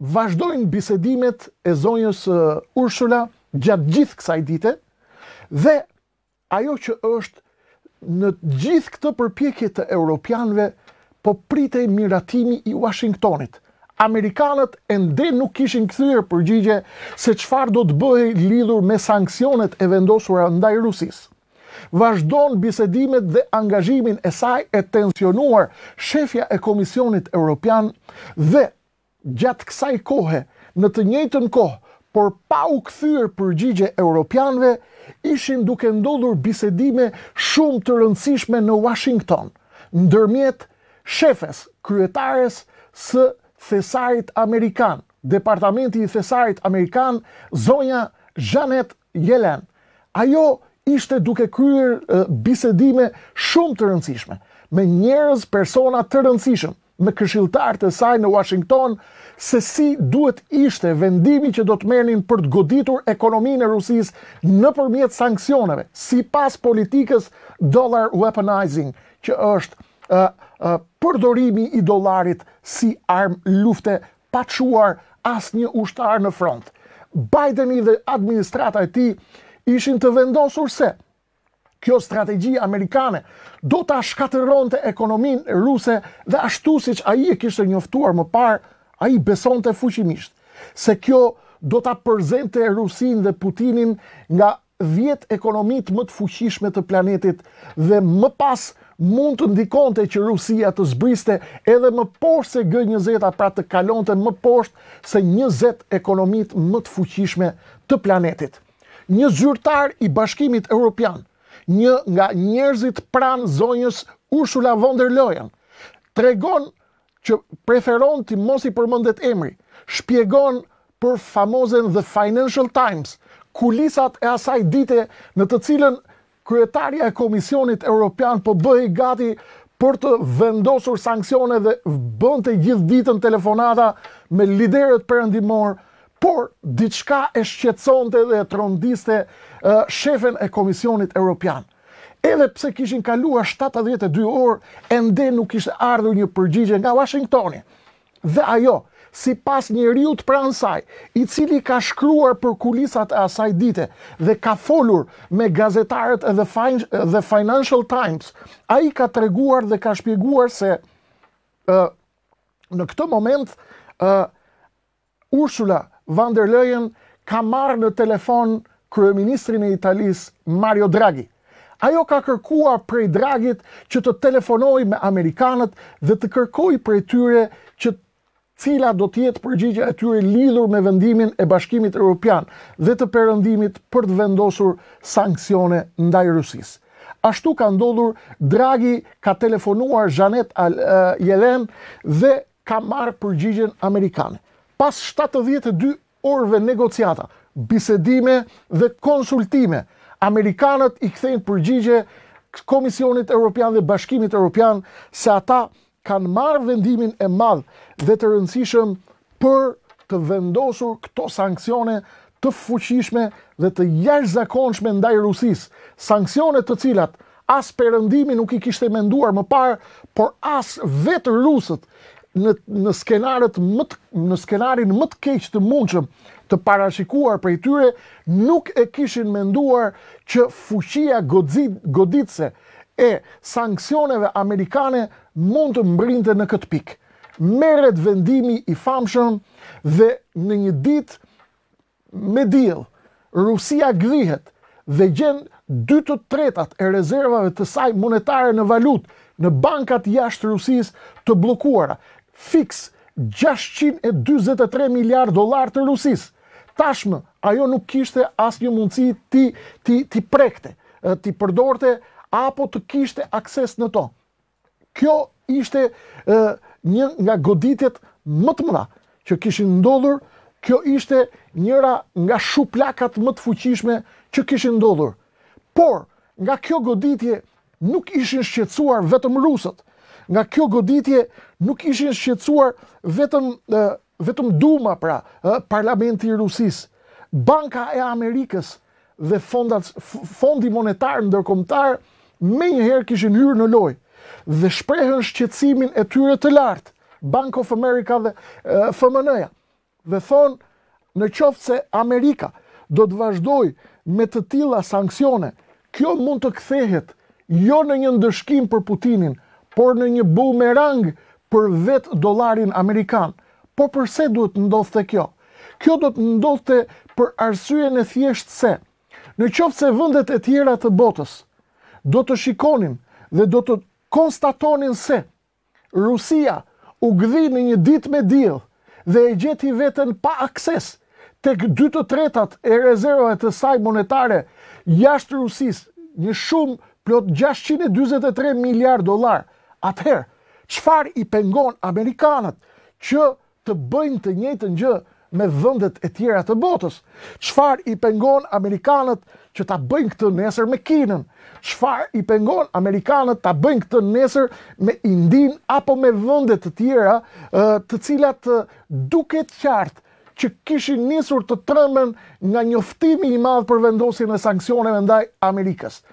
vazhdojnë bisedimet e zonjës Ursula gjatë gjithë kësaj dite dhe ajo që është në gjithë këtë përpjekje të Europianve po pritej miratimi i Washingtonit. Amerikanët ende nuk kishin kthyer përgjigje se çfarë do të bëhej lidhur me sanksionet e vendosura ndaj Rusisë. Vazhdon bisedimet dhe angazhimin e saj e tensionuar shefja e Komisionit Europian dhe gjatë kësaj kohë, në të njëjtën kohë, por pa u kthyer përgjigje europianëve, ishin duke ndodhur bisedime shumë të rëndësishme në Washington, ndërmjet shefes kryetares së Thesarit Amerikan, Departamenti i Thesarit Amerikan, zonja Janet Yellen. Ajo ishte duke kryer bisedime shumë të rëndësishme me njerëz, persona të rëndësishëm, me këshiltarët e saj në Washington se si duhet ishte vendimi që do të merrnin për të goditur ekonominë e Rusisë nëpërmjet sanksioneve, sipas politikës dollar weaponizing, që është përdorimi i dollarit si armë lufte pa çuar asnjë ushtar në front. Bideni dhe administrata e tij ishin të vendosur se kjo strategji amerikane do ta shkatërronte ekonomin ruse dhe ashtu siç ai e kishte njoftuar më parë, ai besonte fuqimisht se kjo do ta përzente Rusin dhe Putinin nga 10 ekonomit më të fuqishme të planetit dhe më pas mund të ndikonte që Rusia të zbriste edhe më poshtë se G20-a pra të kalonte më poshtë se 20 ekonomit më të fuqishme të planetit. Një zyrtar i bashkimit Europian, një nga njerëzit pran zonjës Ursula von der Leyen. Tregon që preferon të mos i përmendet emri. Shpjegon për famozen The Financial Times kulisat e asaj dite në të cilën kryetaria e Komisionit Europian po bëhej gati për të vendosur sanksione dhe bënte gjithë ditën telefonata me liderët përëndimorë por diçka e shqetësonte dhe e trondiste shefen e Komisionit Europian. Edhe pse kishin kaluar 72 orë, ende nuk ishte ardhur një përgjigje nga Washingtoni. Dhe ajo, si pas një riut pranë saj, i cili ka shkruar për kulisat e asaj dite dhe ka folur me gazetarët dhe The Financial Times, a i ka treguar dhe ka shpjeguar se në këtë moment Ursula Van der Leyen ka marrë në telefon kryeministrin e Italis Mario Draghi. Ajo ka kërkuar prej Dragit që të telefonoj me Amerikanët dhe të kërkoj prej tyre që cila do tjetë përgjigja e tyre lidhur me vendimin e bashkimit Europian dhe të përëndimit për të vendosur sankcione ndaj Rusis. Ashtu ka ndodhur, Draghi ka telefonuar Janet eh, Yellen dhe ka marrë përgjigjen Amerikanë pas 72 orëve negociata, bisedime dhe konsultime, Amerikanët i kthejnë përgjigje Komisionit Europian dhe Bashkimit Europian se ata kanë marrë vendimin e madh dhe të rëndësishëm për të vendosur këto sankcione të fuqishme dhe të jashtëzakonshme ndaj Rusis. Sankcione të cilat as përëndimi nuk i kishte menduar më parë, por as vetë rusët në skenarët më të, në skenarin më të keqë të mundshëm të parashikuar për tyre, nuk e kishin menduar që fushia goditse e sankcioneve amerikane mund të mbrinte në këtë pikë. Meret vendimi i famshëm dhe në një dit me dil, Rusia gvihet dhe gjenë dy të tretat e rezervave të saj monetare në valut në bankat jashtë Rusis të blokuara fix 623 miliard dolar të Rusis. Tashmë, ajo nuk kishte asë një mundësi ti, ti, ti prekte, ti përdorte, apo të kishte akses në to. Kjo ishte një nga goditjet më të që kishin ndodhur, kjo ishte njëra nga shuplakat më të fuqishme që kishin ndodhur. Por, nga kjo goditje nuk ishin shqetsuar vetëm rusët, nga kjo goditje nuk ishin shqetsuar vetëm, vetëm Duma, pra, parlamenti i Rusis, Banka e Amerikës dhe fondat, fondi monetar në dërkomtar me njëherë kishin hyrë në loj dhe shprehen shqetsimin e tyre të lartë, Bank of America dhe FMN-ja, dhe thonë në qoftë se Amerika do të vazhdoj me të tila sankcione, kjo mund të kthehet jo në një ndëshkim për Putinin, por në një bumerang për vetë dolarin Amerikan. Po përse duhet ndodhë të kjo? Kjo duhet ndodhë të për arsye në thjeshtë se, në qoftë se vëndet e tjera të botës, do të shikonin dhe do të konstatonin se, Rusia u gdhi në një dit me dilë dhe e gjeti vetën pa akses të këtë 2 të tretat e rezervat të saj monetare jashtë Rusis, një shumë plot 623 miljard dolarë, Atëherë, qëfar i pengon Amerikanët që të bëjnë të njëtë një me dhëndet e tjera të botës? Qëfar i pengon Amerikanët që të bëjnë këtë nesër me kinën? Qëfar i pengon Amerikanët të bëjnë këtë nesër me indin apo me dhëndet të tjera të cilat duke të qartë? që kishin njësur të tëmën nga njoftimi i madhë për vendosin e sankcioneve ndaj Amerikës.